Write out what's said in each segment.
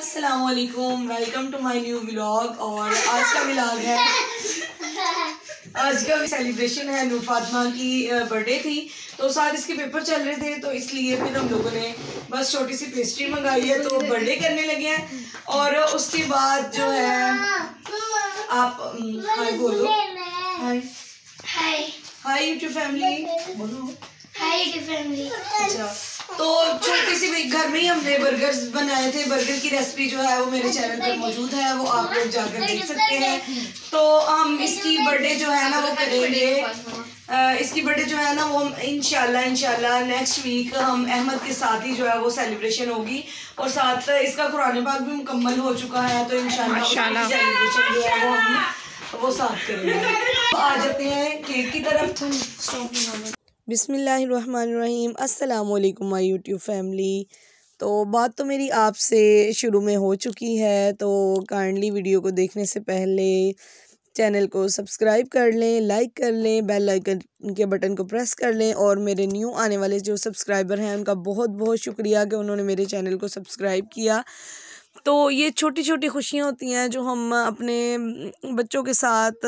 अस्सलाम वालेकुम welcome to my new vlog और आज का व्लॉग है आज का भी सेलिब्रेशन है नूर फातमा की बर्थडे थी तो साथ इसके पेपर चल रहे थे तो इसलिए फिर हम लोगों ने बस छोटी सी पेस्ट्री मंगाई है तो बर्थडे करने लगे हैं और उसके बाद जो है आप हाय बोलो हाय हाय हाय यूट्यूब फैमिली बोलो हाय फैमिली अच्छा तो छोटे से भी घर में ही हमने बर्गर बनाए थे बर्गर की रेसिपी जो है वो मेरे चैनल पर मौजूद है वो आप लोग जाकर देख सकते हैं तो हम इसकी बर्थडे जो है ना वो करेंगे इसकी बर्थडे जो है ना वो हम इनशाला इनशाला नेक्स्ट वीक हम अहमद के साथ ही जो है वो सेलिब्रेशन होगी और साथ इसका कुरान पाक भी मुकम्मल हो चुका है तो इनशाला जो है वो हम वो साथ करेंगे तो आ जाते हैं केक की तरफ बिसमीम् अल्लाम माई यूट्यूब फैमिली तो बात तो मेरी आपसे शुरू में हो चुकी है तो काइंडली वीडियो को देखने से पहले चैनल को सब्सक्राइब कर लें लाइक कर लें बेल आइकन के बटन को प्रेस कर लें और मेरे न्यू आने वाले जो सब्सक्राइबर हैं उनका बहुत बहुत शुक्रिया कि उन्होंने मेरे चैनल को सब्सक्राइब किया तो ये छोटी छोटी खुशियाँ होती हैं जो हम अपने बच्चों के साथ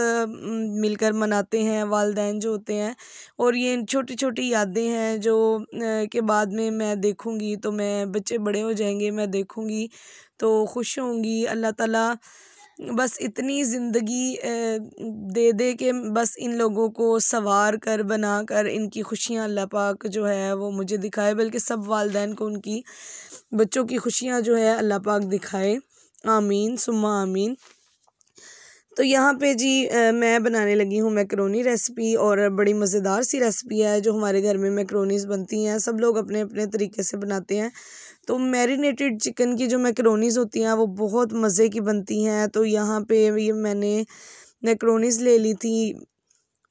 मिलकर मनाते हैं वालदेन जो होते हैं और ये छोटी छोटी यादें हैं जो के बाद में मैं देखूँगी तो मैं बच्चे बड़े हो जाएंगे मैं देखूँगी तो खुश होंगी अल्लाह ताला बस इतनी ज़िंदगी दे दे के बस इन लोगों को संवार कर बना कर इनकी खुशियाँ अल्लाह पाक जो है वो मुझे दिखाए बल्कि सब वालदेन को उनकी बच्चों की खुशियाँ जो है अल्लाह पाक दिखाए आमीन सुम्मा आमीन तो यहाँ पे जी आ, मैं बनाने लगी हूँ मैक्रोनी रेसिपी और बड़ी मज़ेदार सी रेसिपी है जो हमारे घर में मैक्रोनीज बनती हैं सब लोग अपने अपने तरीके से बनाते हैं तो मैरिनेटेड चिकन की जो मैक्रोनीज होती हैं वो बहुत मज़े की बनती हैं तो यहाँ पे ये मैंने मैक्रोनीज ले ली थी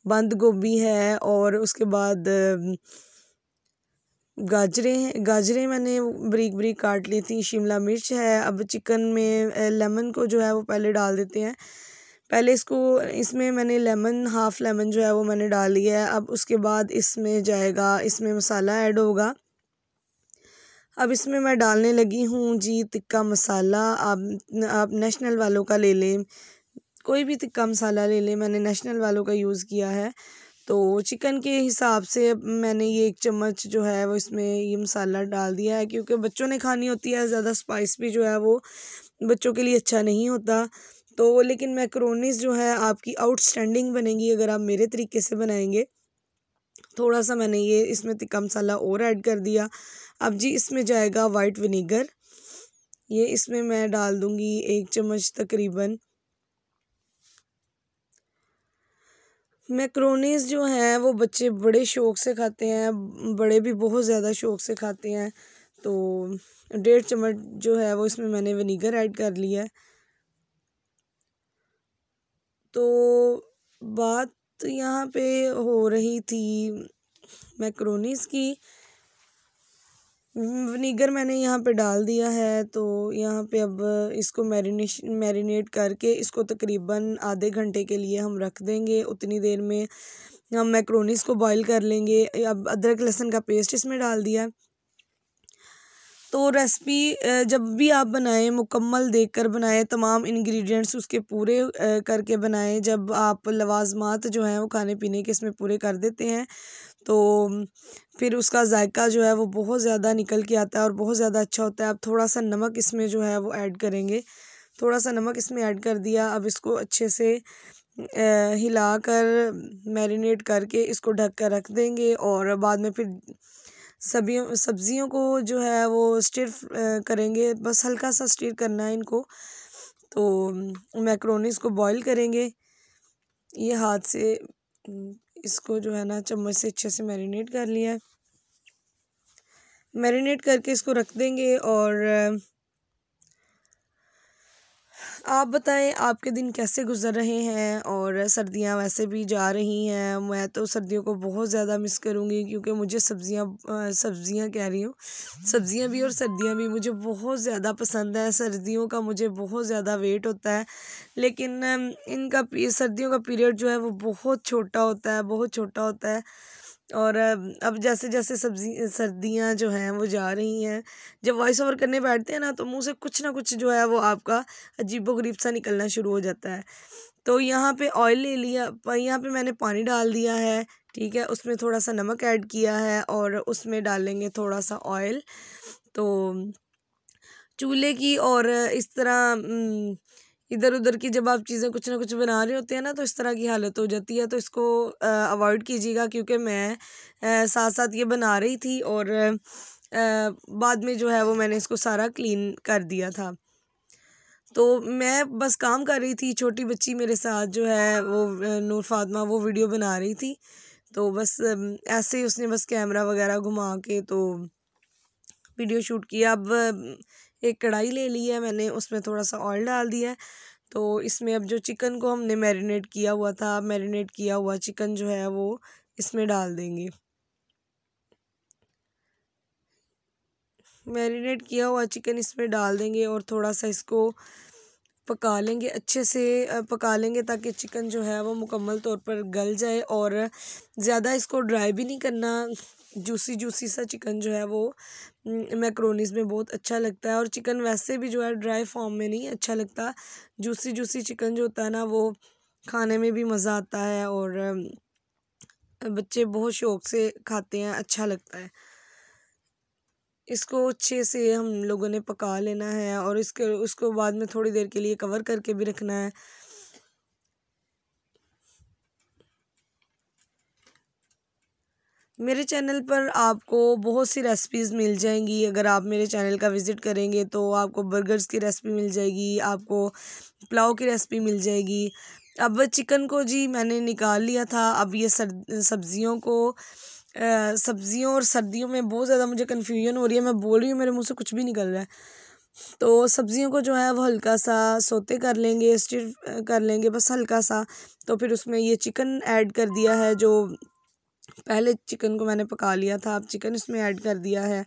बंद गोभी है और उसके बाद गाजरे हैं गाजरें मैंने बरीक बरीक काट ली थी शिमला मिर्च है अब चिकन में लेमन को जो है वो पहले डाल देते हैं पहले इसको इसमें मैंने लेमन हाफ़ लेमन जो है वो मैंने डाल दिया है अब उसके बाद इसमें जाएगा इसमें मसाला ऐड होगा अब इसमें मैं डालने लगी हूँ जी तिक्का मसाला आप आप नेशनल वालों का ले लें कोई भी तिक्का मसाला ले लें मैंने नेशनल वालों का यूज़ किया है तो चिकन के हिसाब से मैंने ये एक चम्मच जो है वो इसमें ये मसाला डाल दिया है क्योंकि बच्चों ने खानी होती है ज़्यादा स्पाइस भी जो है वो बच्चों के लिए अच्छा नहीं होता तो लेकिन मैक्रोनीस जो है आपकी आउटस्टैंडिंग बनेगी अगर आप मेरे तरीके से बनाएंगे थोड़ा सा मैंने ये इसमें तिक्का मसाला और ऐड कर दिया अब जी इसमें जाएगा वाइट विनीगर ये इसमें मैं डाल दूँगी एक चम्मच तकरीबन मैक्रोनीज जो हैं वो बच्चे बड़े शौक से खाते हैं बड़े भी बहुत ज़्यादा शौक से खाते हैं तो डेढ़ चम्मच जो है वो इसमें मैंने विनीगर ऐड कर लिया है तो बात यहाँ पे हो रही थी मैक्रोनीस की विनीगर मैंने यहाँ पे डाल दिया है तो यहाँ पे अब इसको मैरिनेशन मैरिनेट करके इसको तकरीबन आधे घंटे के लिए हम रख देंगे उतनी देर में हम मैक्रोनीस को बॉईल कर लेंगे अब अदरक लहसुन का पेस्ट इसमें डाल दिया तो रेसिपी जब भी आप बनाएं मुकम्मल देख कर बनाएँ तमाम इंग्रेडिएंट्स उसके पूरे करके बनाएं जब आप लवाजमात जो हैं वो खाने पीने के इसमें पूरे कर देते हैं तो फिर उसका जायका जो है वो बहुत ज़्यादा निकल के आता है और बहुत ज़्यादा अच्छा होता है आप थोड़ा सा नमक इसमें जो है वो ऐड करेंगे थोड़ा सा नमक इसमें ऐड कर दिया अब इसको अच्छे से हिला कर मैरिनेट करके इसको ढक कर रख देंगे और बाद में फिर सभी सब्ज़ियों को जो है वो स्टिर करेंगे बस हल्का सा स्टिर करना है इनको तो मैक्रोनीस को बॉईल करेंगे ये हाथ से इसको जो है ना चम्मच से अच्छे से मैरिनेट कर लिया है मैरिनेट करके इसको रख देंगे और आप बताएं आपके दिन कैसे गुजर रहे हैं और सर्दियां वैसे भी जा रही हैं मैं तो सर्दियों को बहुत ज़्यादा मिस करूँगी क्योंकि मुझे सब्ज़ियां सब्ज़ियां कह रही हूँ सब्ज़ियां भी और सर्दियां भी मुझे बहुत ज़्यादा पसंद है सर्दियों का मुझे बहुत ज़्यादा वेट होता है लेकिन इनका सर्दियों का पीरियड जो है वो बहुत छोटा होता है बहुत छोटा होता है और अब जैसे जैसे सब्जी सर्दियाँ जो हैं वो जा रही हैं जब वॉइस ओवर करने बैठते हैं ना तो मुंह से कुछ ना कुछ जो है वो आपका अजीबो गरीब सा निकलना शुरू हो जाता है तो यहाँ पे ऑयल ले लिया यहाँ पे मैंने पानी डाल दिया है ठीक है उसमें थोड़ा सा नमक ऐड किया है और उसमें डालेंगे थोड़ा सा ऑयल तो चूल्हे की और इस तरह इधर उधर की जब आप चीज़ें कुछ ना कुछ बना रहे होते हैं ना तो इस तरह की हालत हो जाती है तो इसको अवॉइड कीजिएगा क्योंकि मैं आ, साथ साथ ये बना रही थी और आ, बाद में जो है वो मैंने इसको सारा क्लीन कर दिया था तो मैं बस काम कर रही थी छोटी बच्ची मेरे साथ जो है वो नूर फातमा वो वीडियो बना रही थी तो बस ऐसे ही उसने बस कैमरा वगैरह घुमा के तो वीडियो शूट किया अब एक कढ़ाई ले ली है मैंने उसमें थोड़ा सा ऑयल डाल दिया है तो इसमें अब जो चिकन को हमने मैरिनेट किया हुआ था मैरिनेट किया हुआ चिकन जो है वो इसमें डाल देंगे मैरिनेट किया हुआ चिकन इसमें डाल देंगे और थोड़ा सा इसको पका लेंगे अच्छे से पका लेंगे ताकि चिकन जो है वो मुकम्मल तौर पर गल जाए और ज़्यादा इसको ड्राई भी नहीं करना जूसी जूसी सा चिकन जो है वो मैक्रोनीज़ में बहुत अच्छा लगता है और चिकन वैसे भी जो है ड्राई फॉर्म में नहीं अच्छा लगता जूसी जूसी चिकन जो होता है ना वो खाने में भी मज़ा आता है और बच्चे बहुत शौक से खाते हैं अच्छा लगता है इसको अच्छे से हम लोगों ने पका लेना है और इसके उसको बाद में थोड़ी देर के लिए कवर करके भी रखना है मेरे चैनल पर आपको बहुत सी रेसिपीज़ मिल जाएंगी अगर आप मेरे चैनल का विज़िट करेंगे तो आपको बर्गर्स की रेसिपी मिल जाएगी आपको पुलाव की रेसिपी मिल जाएगी अब चिकन को जी मैंने निकाल लिया था अब ये सब्जियों को सब्ज़ियों और सर्दियों में बहुत ज़्यादा मुझे कन्फ्यूजन हो रही है मैं बोल रही हूँ मेरे मुँह से कुछ भी निकल रहा है तो सब्ज़ियों को जो है वो हल्का सा सोते कर लेंगे स्टिर कर लेंगे बस हल्का सा तो फिर उसमें ये चिकन ऐड कर दिया है जो पहले चिकन को मैंने पका लिया था अब चिकन इसमें ऐड कर दिया है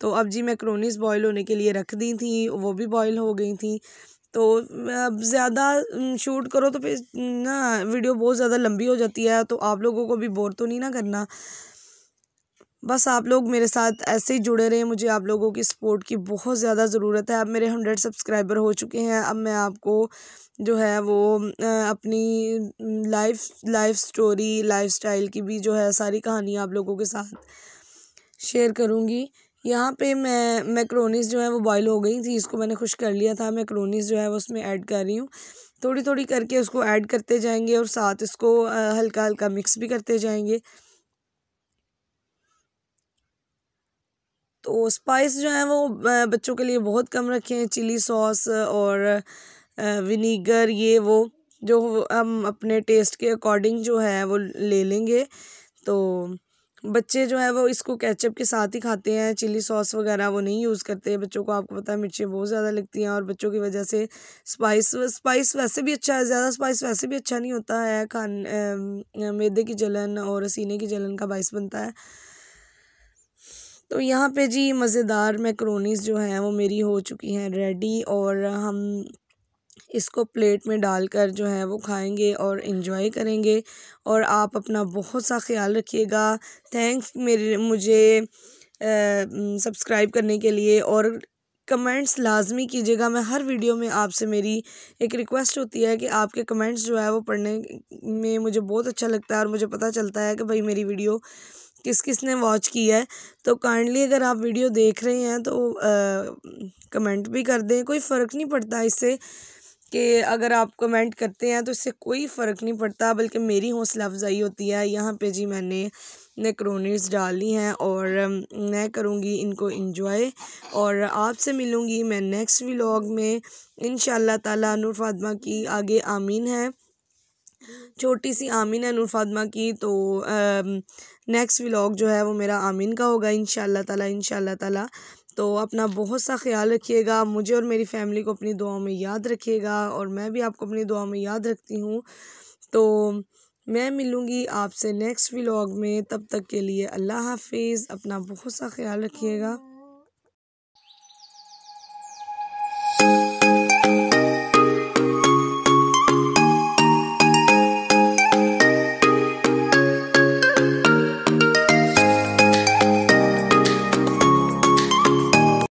तो अब जी मैक्रोनीस बॉईल होने के लिए रख दी थी वो भी बॉईल हो गई थी तो अब ज़्यादा शूट करो तो फिर ना वीडियो बहुत ज़्यादा लंबी हो जाती है तो आप लोगों को भी बोर तो नहीं ना करना बस आप लोग मेरे साथ ऐसे ही जुड़े रहे मुझे आप लोगों की सपोर्ट की बहुत ज़्यादा ज़रूरत है अब मेरे हंड्रेड सब्सक्राइबर हो चुके हैं अब मैं आपको जो है वो अपनी life life story lifestyle की भी जो है सारी कहानी आप लोगों के साथ शेयर करूँगी यहाँ पे मैं मैक्रोनीस जो है वो बॉयल हो गई थी इसको मैंने खुश कर लिया था मैक्रोनीस जो है वो उसमें ऐड कर रही हूँ थोड़ी थोड़ी करके उसको ऐड करते जाएंगे और साथ इसको हल्का हल्का मिक्स भी करते जाएंगे तो स्पाइस जो है वो बच्चों के लिए बहुत कम रखे हैं चिली सॉस और विनीगर ये वो जो हम अपने टेस्ट के अकॉर्डिंग जो है वो ले लेंगे तो बच्चे जो है वो इसको केचप के साथ ही खाते हैं चिली सॉस वगैरह वो नहीं यूज़ करते बच्चों को आपको पता है मिर्ची बहुत ज़्यादा लगती हैं और बच्चों की वजह से स्पाइस स्पाइस वैसे भी अच्छा है ज़्यादा स्पाइस वैसे भी अच्छा नहीं होता है खान मैदे की जलन और सीने की जलन का बाइस बनता है तो यहाँ पे जी मज़ेदार मैक्रोनीज़ जो हैं वो मेरी हो चुकी हैं रेडी और हम इसको प्लेट में डालकर जो है वो खाएंगे और इन्जॉय करेंगे और आप अपना बहुत सा ख्याल रखिएगा थैंक्स मेरे मुझे सब्सक्राइब करने के लिए और कमेंट्स लाजमी कीजिएगा मैं हर वीडियो में आपसे मेरी एक रिक्वेस्ट होती है कि आपके कमेंट्स जो है वो पढ़ने में मुझे बहुत अच्छा लगता है और मुझे पता चलता है कि भाई मेरी वीडियो किस किस ने वॉच की है तो काइंडली अगर आप वीडियो देख रहे हैं तो कमेंट भी कर दें कोई फ़र्क नहीं पड़ता इससे कि अगर आप कमेंट करते हैं तो इससे कोई फ़र्क नहीं पड़ता बल्कि मेरी हौसला अफजाई होती है यहाँ पे जी मैंने नेक्रोनीस डाल ली हैं और मैं करूँगी इनको इंजॉय और आपसे मिलूँगी मैं नेक्स्ट व्लॉग में इन शाह तूर फातमा की आगे आमीन है छोटी सी आमीन है नूरफादमा की तो नेक्स्ट व्लॉग जो है वो मेरा आमीन का होगा इन ताला इन ताला तो अपना बहुत सा ख्याल रखिएगा मुझे और मेरी फैमिली को अपनी दुआओं में याद रखिएगा और मैं भी आपको अपनी दुआ में याद रखती हूँ तो मैं मिलूँगी आपसे नेक्स्ट व्लॉग में तब तक के लिए अल्लाह हाफिज़ अपना बहुत सा ख्याल रखिएगा